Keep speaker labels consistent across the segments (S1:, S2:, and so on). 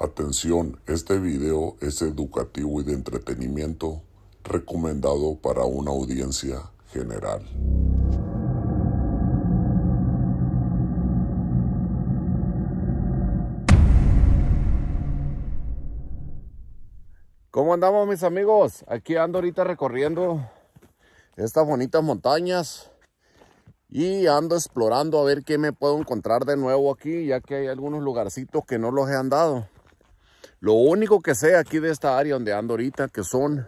S1: Atención, este video es educativo y de entretenimiento, recomendado para una audiencia general. ¿Cómo andamos mis amigos? Aquí ando ahorita recorriendo estas bonitas montañas y ando explorando a ver qué me puedo encontrar de nuevo aquí, ya que hay algunos lugarcitos que no los he andado. Lo único que sé aquí de esta área donde ando ahorita, que son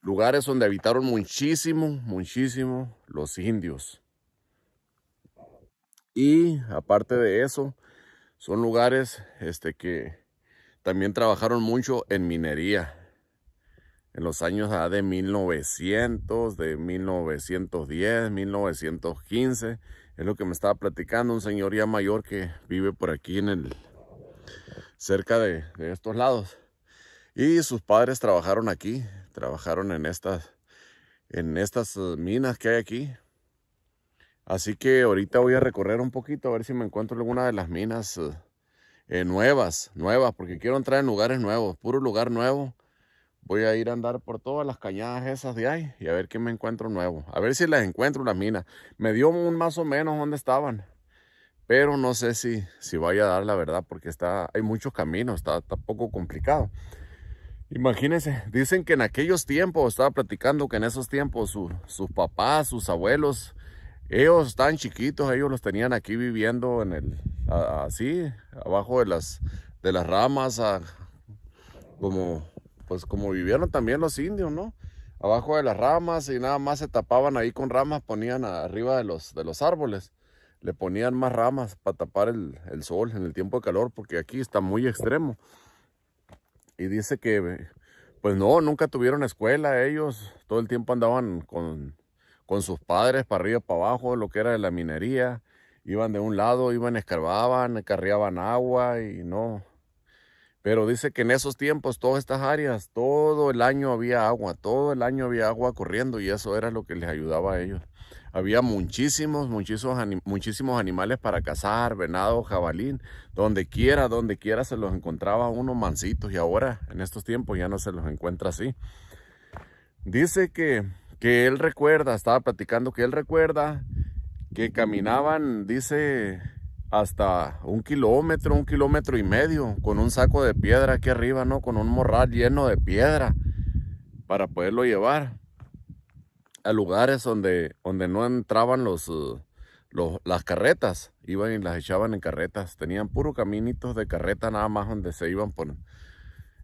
S1: lugares donde habitaron muchísimo, muchísimo los indios. Y aparte de eso, son lugares este, que también trabajaron mucho en minería. En los años ah, de 1900, de 1910, 1915. Es lo que me estaba platicando un señor ya mayor que vive por aquí en el, cerca de, estos lados. Y sus padres trabajaron aquí, trabajaron en estas, en estas eh, minas que hay aquí. Así que ahorita voy a recorrer un poquito a ver si me encuentro alguna de las minas eh, eh, nuevas, nuevas, porque quiero entrar en lugares nuevos, puro lugar nuevo. Voy a ir a andar por todas las cañadas esas de ahí y a ver qué me encuentro nuevo. A ver si las encuentro las minas. Me dio un más o menos dónde estaban. Pero no sé si, si vaya a dar la verdad porque está, hay muchos caminos, está, poco complicado. Imagínense, dicen que en aquellos tiempos, estaba platicando que en esos tiempos sus papás, sus abuelos, ellos tan chiquitos, ellos los tenían aquí viviendo en el, así, abajo de las, de las ramas, como, pues como vivieron también los indios, ¿no? Abajo de las ramas y nada más se tapaban ahí con ramas, ponían arriba de los, de los árboles le ponían más ramas para tapar el, sol en el tiempo de calor, porque aquí está muy extremo. Y dice que, pues no, nunca tuvieron escuela ellos, todo el tiempo andaban con, con sus padres para arriba, para abajo, lo que era de la minería. Iban de un lado, iban, escarbaban, carriaban agua y no, pero dice que en esos tiempos, todas estas áreas, todo el año había agua, todo el año había agua corriendo y eso era lo que les ayudaba a ellos. Había muchísimos, muchísimos, muchísimos animales para cazar, venado, jabalín, donde quiera, donde quiera se los encontraba unos mansitos y ahora en estos tiempos ya no se los encuentra así. Dice que, que él recuerda, estaba platicando que él recuerda que caminaban, dice, hasta un kilómetro, un kilómetro y medio, con un saco de piedra aquí arriba, ¿no? Con un morral lleno de piedra para poderlo llevar a lugares donde, donde no entraban los, eh, las carretas. Iban y las echaban en carretas. Tenían puro caminitos de carreta nada más donde se iban por...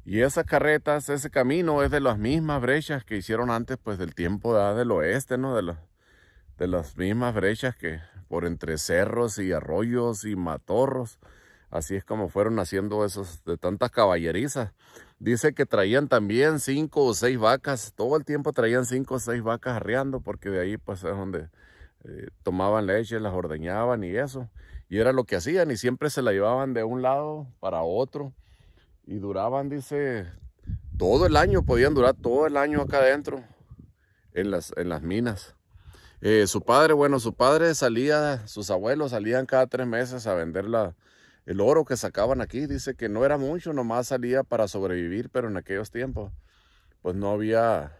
S1: Y esas carretas, ese camino es de las mismas brechas que hicieron antes pues del tiempo de, del oeste, ¿no? De, los, de las mismas brechas que por entre cerros y arroyos y matorros. Así es como fueron haciendo esos de tantas caballerizas. Dice que traían también cinco o seis vacas, todo el tiempo traían cinco o seis vacas arreando, porque de ahí pues es donde eh, tomaban leche, las ordeñaban y eso. Y era lo que hacían y siempre se la llevaban de un lado para otro. Y duraban, dice, todo el año, podían durar todo el año acá adentro, en las, en las minas. Eh, su padre, bueno, su padre salía, sus abuelos salían cada tres meses a vender el oro que sacaban aquí. Dice que no era mucho, nomás salía para sobrevivir, pero en aquellos tiempos, pues no había,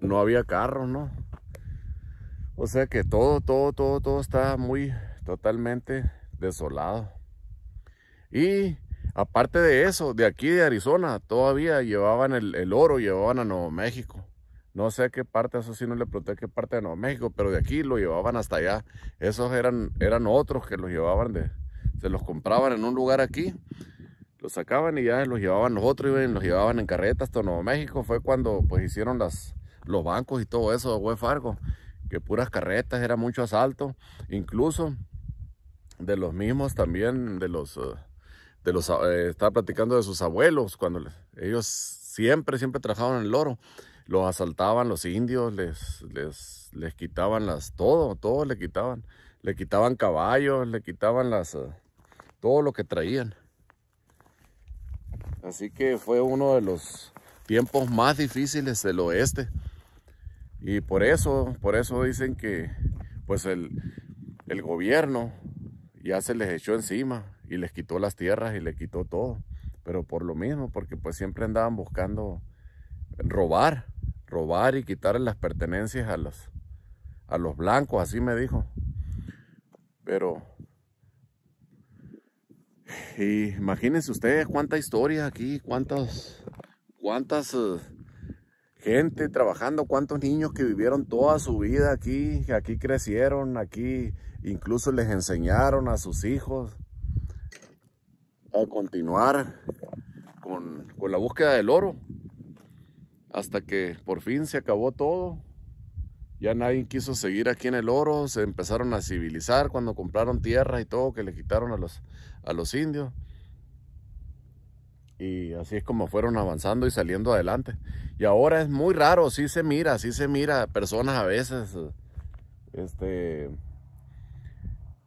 S1: no había carro, ¿no? O sea que todo, todo, todo, todo está muy totalmente desolado. Y aparte de eso, de aquí de Arizona, todavía llevaban el, el oro, llevaban a Nuevo México. No sé qué parte, eso sí no le pregunté qué parte de Nuevo México, pero de aquí lo llevaban hasta allá. Esos eran, eran otros que los llevaban de, se los compraban en un lugar aquí, los sacaban y ya los llevaban los otros, y los llevaban en carretas hasta Nuevo México. Fue cuando pues hicieron las, los bancos y todo eso de Fargo, que puras carretas, era mucho asalto. Incluso de los mismos también, de los, eh, de los, eh, estaba platicando de sus abuelos, cuando ellos siempre, siempre trabajaban en el oro los asaltaban los indios, les, les, les quitaban las, todo, todo le quitaban. Le quitaban caballos, le quitaban las, eh, todo lo que traían. Así que fue uno de los tiempos más difíciles del oeste. Y por eso, por eso dicen que pues el, el gobierno ya se les echó encima y les quitó las tierras y les quitó todo. Pero por lo mismo, porque pues siempre andaban buscando robar robar y quitar las pertenencias a los, a los blancos, así me dijo. Pero imagínense ustedes cuánta historia aquí, cuántas, cuántas eh, gente trabajando, cuántos niños que vivieron toda su vida aquí, que aquí crecieron, aquí incluso les enseñaron a sus hijos a continuar con, con la búsqueda del oro hasta que por fin se acabó todo. Ya nadie quiso seguir aquí en el oro, se empezaron a civilizar cuando compraron tierra y todo que le quitaron a los, a los indios. Y así es como fueron avanzando y saliendo adelante. Y ahora es muy raro, sí se mira, sí se mira personas a veces este,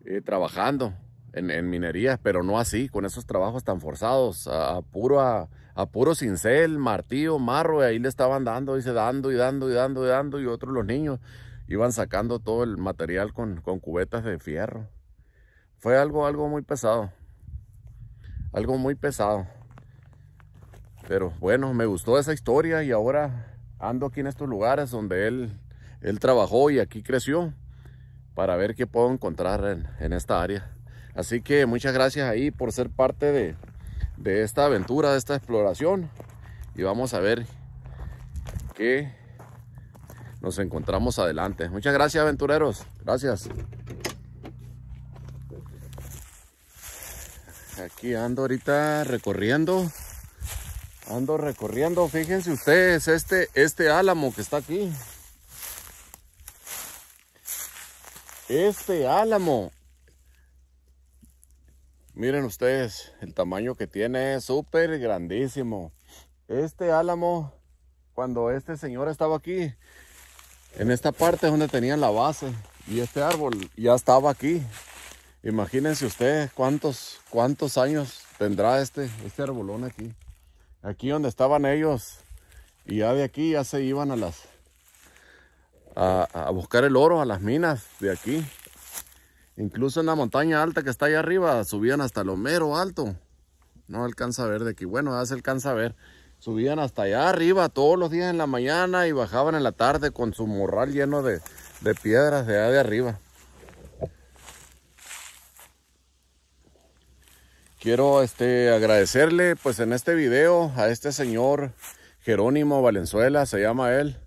S1: eh, trabajando en, minería pero no así, con esos trabajos tan forzados, a, puro, a, puro cincel, martillo, marro, y ahí le estaban dando, dice, dando y dando y dando y dando, y otros los niños iban sacando todo el material con, cubetas de fierro. Fue algo, algo muy pesado, algo muy pesado. Pero bueno, me gustó esa historia y ahora ando aquí en estos lugares donde él, él trabajó y aquí creció para ver qué puedo encontrar en esta área. Así que muchas gracias ahí por ser parte de, esta aventura, de esta exploración. Y vamos a ver qué nos encontramos adelante. Muchas gracias aventureros. Gracias. Aquí ando ahorita recorriendo. Ando recorriendo. Fíjense ustedes este, este álamo que está aquí. Este álamo Miren ustedes, el tamaño que tiene es súper grandísimo. Este álamo, cuando este señor estaba aquí, en esta parte donde tenían la base. Y este árbol ya estaba aquí. Imagínense ustedes cuántos, cuántos años tendrá este, este arbolón aquí. Aquí donde estaban ellos. Y ya de aquí ya se iban a las... a, a buscar el oro a las minas de aquí. Incluso en la montaña alta que está allá arriba, subían hasta lo mero alto. No alcanza a ver de aquí. Bueno, ya se alcanza a ver. Subían hasta allá arriba todos los días en la mañana y bajaban en la tarde con su morral lleno de, piedras de allá de arriba. Quiero este, agradecerle pues en este video a este señor Jerónimo Valenzuela, se llama él.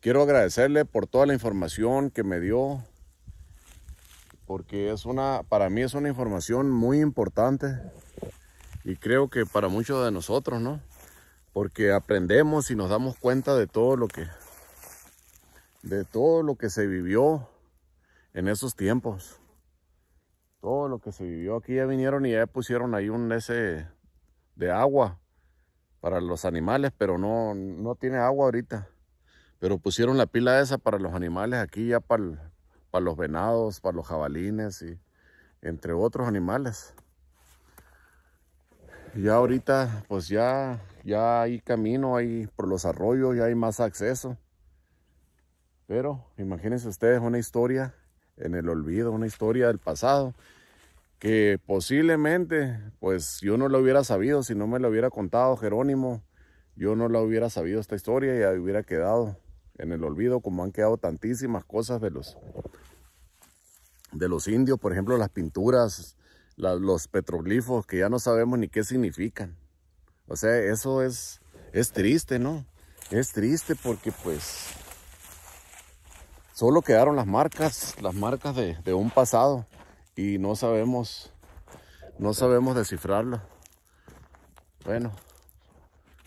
S1: Quiero agradecerle por toda la información que me dio, porque es una, para mí es una información muy importante y creo que para muchos de nosotros, ¿no? Porque aprendemos y nos damos cuenta de todo lo que, de todo lo que se vivió en esos tiempos. Todo lo que se vivió aquí ya vinieron y ya pusieron ahí un ese de agua para los animales, pero no, no tiene agua ahorita. Pero pusieron la pila esa para los animales aquí ya para el, para los venados, para los jabalines y entre otros animales. Ya ahorita, pues ya, ya hay camino ahí por los arroyos, ya hay más acceso. Pero imagínense ustedes una historia en el olvido, una historia del pasado que posiblemente, pues yo no lo hubiera sabido, si no me lo hubiera contado Jerónimo, yo no la hubiera sabido esta historia y hubiera quedado en el olvido como han quedado tantísimas cosas de los de los indios, por ejemplo, las pinturas, los petroglifos que ya no sabemos ni qué significan. O sea, eso es, es triste, ¿no? Es triste porque pues solo quedaron las marcas, las marcas de, un pasado y no sabemos, no sabemos descifrarlo. Bueno,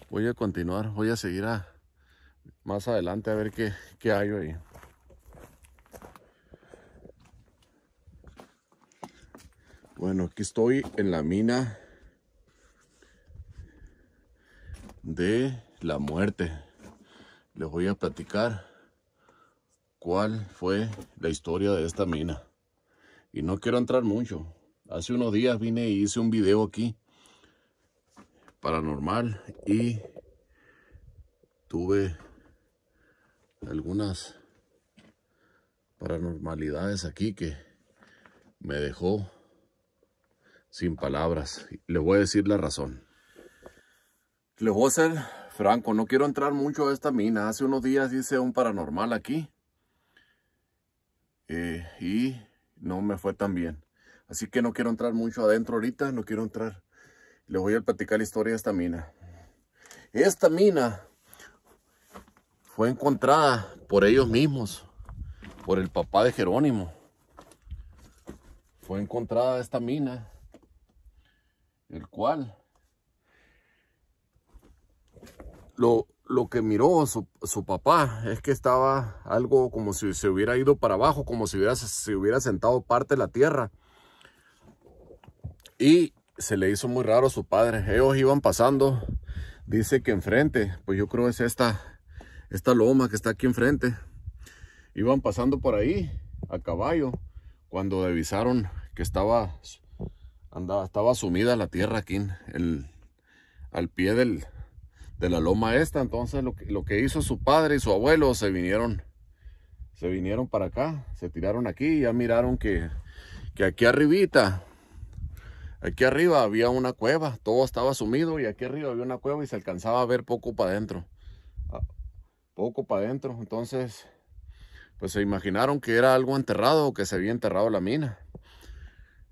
S1: voy a continuar, voy a seguir más adelante a ver qué, qué hay ahí. Bueno, aquí estoy en la mina de la muerte. Les voy a platicar cuál fue la historia de esta mina. Y no quiero entrar mucho. Hace unos días vine y hice un video aquí paranormal y tuve algunas paranormalidades aquí que me dejó sin palabras. Le voy a decir la razón. Le voy a ser franco, no quiero entrar mucho a esta mina. Hace unos días hice un paranormal aquí. Eh, y no me fue tan bien. Así que no quiero entrar mucho adentro ahorita, no quiero entrar. Le voy a platicar la historia de esta mina. Esta mina fue encontrada por ellos mismos, por el papá de Jerónimo. Fue encontrada esta mina el cual lo, lo que miró su, su, papá es que estaba algo como si se hubiera ido para abajo, como si hubiera, se hubiera sentado parte de la tierra. Y se le hizo muy raro a su padre. Ellos iban pasando, dice que enfrente, pues yo creo es esta, esta loma que está aquí enfrente. Iban pasando por ahí a caballo cuando avisaron que estaba estaba sumida la tierra aquí el, al pie del, de la loma esta. Entonces lo que, lo que hizo su padre y su abuelo se vinieron, se vinieron para acá, se tiraron aquí y ya miraron que, que aquí arribita, aquí arriba había una cueva, todo estaba sumido y aquí arriba había una cueva y se alcanzaba a ver poco para adentro. Poco para adentro, entonces pues se imaginaron que era algo enterrado o que se había enterrado la mina.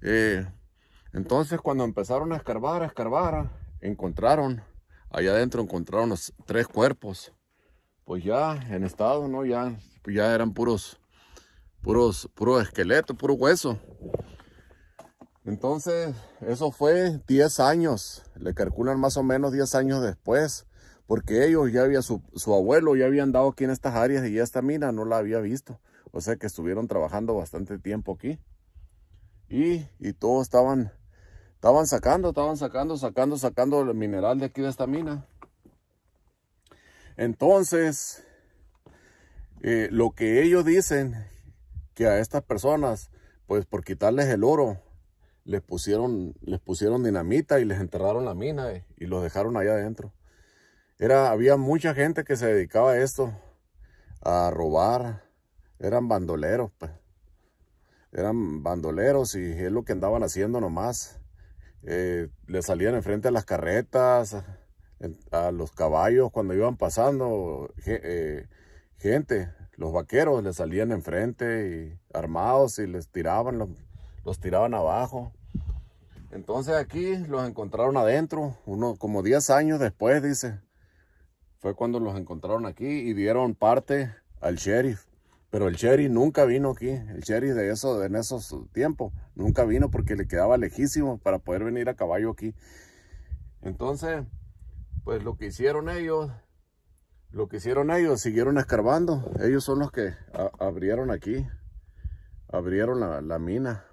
S1: Eh, entonces cuando empezaron a escarbar, a escarbar, encontraron, allá adentro encontraron los tres cuerpos. Pues ya en estado, ¿no? Ya, pues ya eran puros, puros, puro esqueleto, puro hueso. Entonces, eso fue 10 años, le calculan más o menos 10 años después, porque ellos ya había, su, abuelo ya había andado aquí en estas áreas y esta mina no la había visto. O sea que estuvieron trabajando bastante tiempo aquí y, todos estaban, estaban sacando, estaban sacando, sacando, sacando el mineral de aquí de esta mina. Entonces, eh, lo que ellos dicen que a estas personas, pues por quitarles el oro, les pusieron, les pusieron dinamita y les enterraron la mina eh, y, los dejaron allá adentro. Era, había mucha gente que se dedicaba a esto, a robar, eran bandoleros, pues eran bandoleros y es lo que andaban haciendo nomás. Eh, le salían enfrente a las carretas, a los caballos cuando iban pasando eh, gente, los vaqueros le salían enfrente y armados y les tiraban, los, los, tiraban abajo. Entonces aquí los encontraron adentro, uno, como 10 años después, dice. Fue cuando los encontraron aquí y dieron parte al sheriff. Pero el Cherry nunca vino aquí. El Cherry de eso, en esos tiempos nunca vino porque le quedaba lejísimo para poder venir a caballo aquí. Entonces, pues lo que hicieron ellos, lo que hicieron ellos, siguieron escarbando. Ellos son los que abrieron aquí, abrieron la, mina.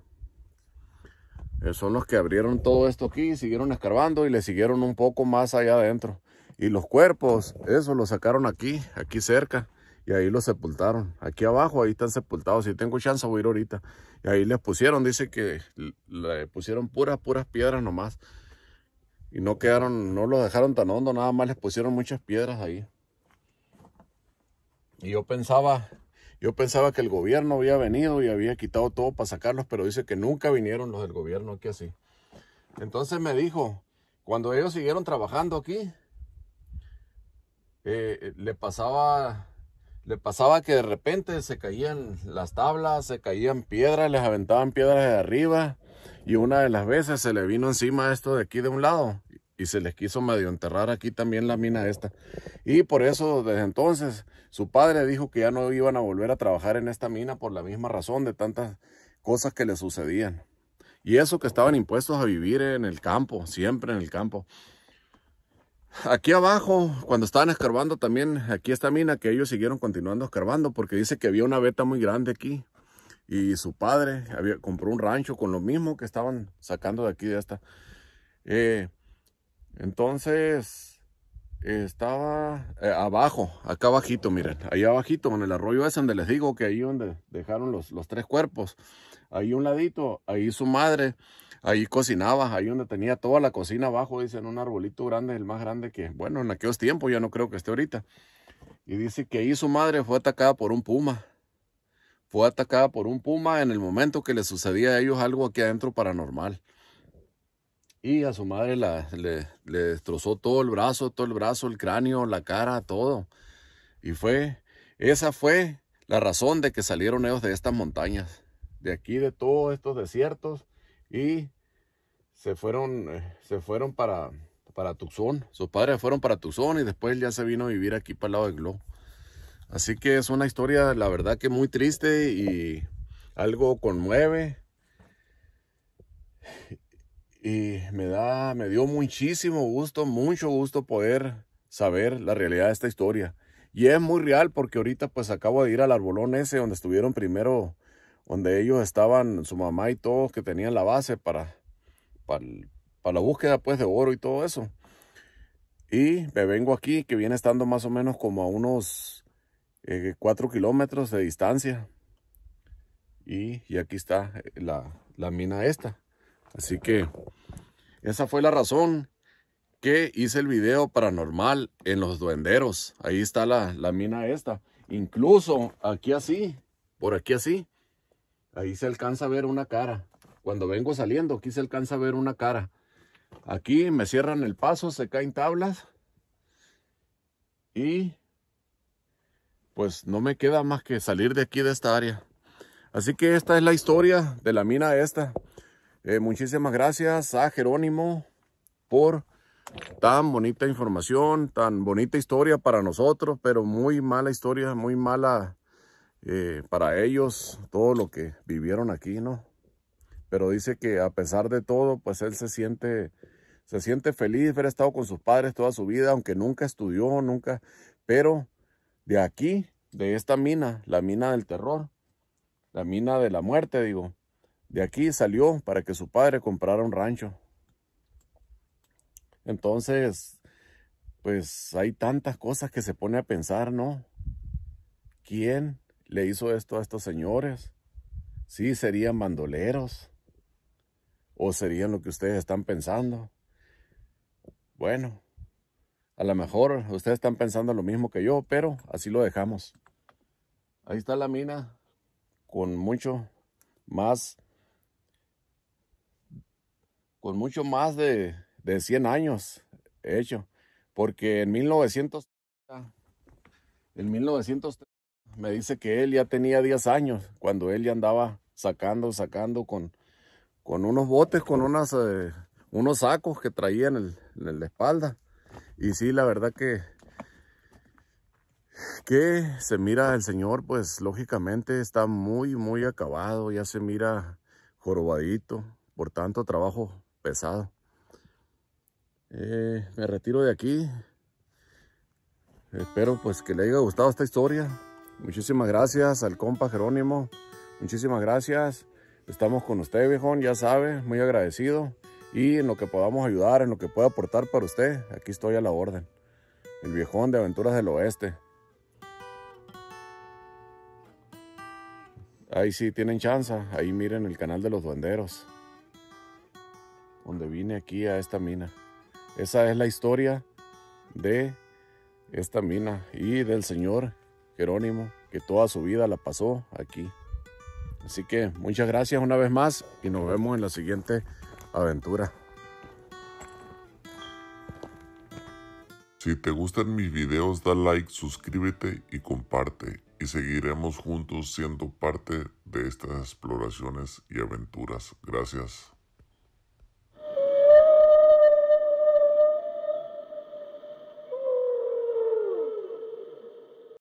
S1: son los que abrieron todo esto aquí, siguieron escarbando y le siguieron un poco más allá adentro. Y los cuerpos, eso lo sacaron aquí, aquí cerca y ahí los sepultaron. Aquí abajo, ahí están sepultados. Si tengo chance, voy a ir ahorita. Y ahí les pusieron, dice que le pusieron puras, puras piedras nomás. Y no quedaron, no los dejaron tan hondo, nada más les pusieron muchas piedras ahí. Y yo pensaba, yo pensaba que el gobierno había venido y había quitado todo para sacarlos, pero dice que nunca vinieron los del gobierno aquí así. Entonces me dijo, cuando ellos siguieron trabajando aquí, eh, le pasaba le pasaba que de repente se caían las tablas, se caían piedras, les aventaban piedras de arriba. Y una de las veces se le vino encima esto de aquí de un lado y se les quiso medio enterrar aquí también la mina esta. Y por eso desde entonces su padre dijo que ya no iban a volver a trabajar en esta mina por la misma razón de tantas cosas que le sucedían. Y eso que estaban impuestos a vivir en el campo, siempre en el campo. Aquí abajo, cuando estaban escarbando también, aquí esta mina que ellos siguieron continuando escarbando porque dice que había una veta muy grande aquí y su padre había, compró un rancho con lo mismo que estaban sacando de aquí de esta. Eh, entonces, estaba eh, abajo, acá abajito, miren, ahí abajito, en el arroyo ese donde les digo que ahí donde dejaron los, los tres cuerpos, ahí un ladito, ahí su madre, ahí cocinaba, ahí donde tenía toda la cocina abajo, dice, en un arbolito grande, el más grande que, bueno, en aquellos tiempos, ya no creo que esté ahorita. Y dice que ahí su madre fue atacada por un puma. Fue atacada por un puma en el momento que le sucedía a ellos algo aquí adentro paranormal. Y a su madre le, destrozó todo el brazo, todo el brazo, el cráneo, la cara, todo. Y fue, esa fue la razón de que salieron ellos de estas montañas, de aquí, de todos estos desiertos, y se fueron, se fueron para, para Tucson. Sus padres fueron para Tucson y después ya se vino a vivir aquí para el lado de globo. Así que es una historia, la verdad que muy triste y algo conmueve. Y me da, me dio muchísimo gusto, mucho gusto poder saber la realidad de esta historia. Y es muy real porque ahorita pues acabo de ir al arbolón ese donde estuvieron primero, donde ellos estaban, su mamá y todos que tenían la base para, para, la búsqueda pues de oro y todo eso. Y me vengo aquí, que viene estando más o menos como a unos 4 eh, kilómetros de distancia. Y, y, aquí está eh, la, la mina esta. Así que esa fue la razón que hice el video paranormal en los duenderos. Ahí está la, mina esta. Incluso aquí así, por aquí así, ahí se alcanza a ver una cara. Cuando vengo saliendo, aquí se alcanza a ver una cara. Aquí me cierran el paso, se caen tablas. Y pues no me queda más que salir de aquí de esta área. Así que esta es la historia de la mina esta. Eh, muchísimas gracias a Jerónimo por tan bonita información, tan bonita historia para nosotros, pero muy mala historia, muy mala eh, para ellos, todo lo que vivieron aquí, ¿no? Pero dice que a pesar de todo, pues él se siente, se siente feliz de haber estado con sus padres toda su vida, aunque nunca estudió, nunca, pero de aquí, de esta mina, la mina del terror, la mina de la muerte, digo, de aquí salió para que su padre comprara un rancho. Entonces, pues hay tantas cosas que se pone a pensar, ¿no? ¿Quién le hizo esto a estos señores? Sí, serían bandoleros. O serían lo que ustedes están pensando. Bueno, a lo mejor ustedes están pensando lo mismo que yo, pero así lo dejamos. Ahí está la mina con mucho más con mucho más de, de 100 años hecho, porque en 1930, en 1930 me dice que él ya tenía 10 años, cuando él ya andaba sacando, sacando con, con unos botes, con eh, unos sacos que traía en, en la espalda. Y sí, la verdad que, que se mira el señor, pues lógicamente está muy, muy acabado, ya se mira jorobadito por tanto trabajo pesado. Eh, me retiro de aquí. Espero pues que le haya gustado esta historia. Muchísimas gracias al compa Jerónimo. Muchísimas gracias. Estamos con usted, viejón, ya sabe, muy agradecido. Y en lo que podamos ayudar, en lo que pueda aportar para usted, aquí estoy a la orden. El viejón de Aventuras del Oeste. Ahí sí tienen chance, ahí miren el canal de los duenderos donde vine aquí a esta mina. Esa es la historia de esta mina y del señor Jerónimo, que toda su vida la pasó aquí. Así que muchas gracias una vez más y nos vemos en la siguiente aventura. Si te gustan mis videos, da like, suscríbete y comparte. Y seguiremos juntos siendo parte de estas exploraciones y aventuras. Gracias.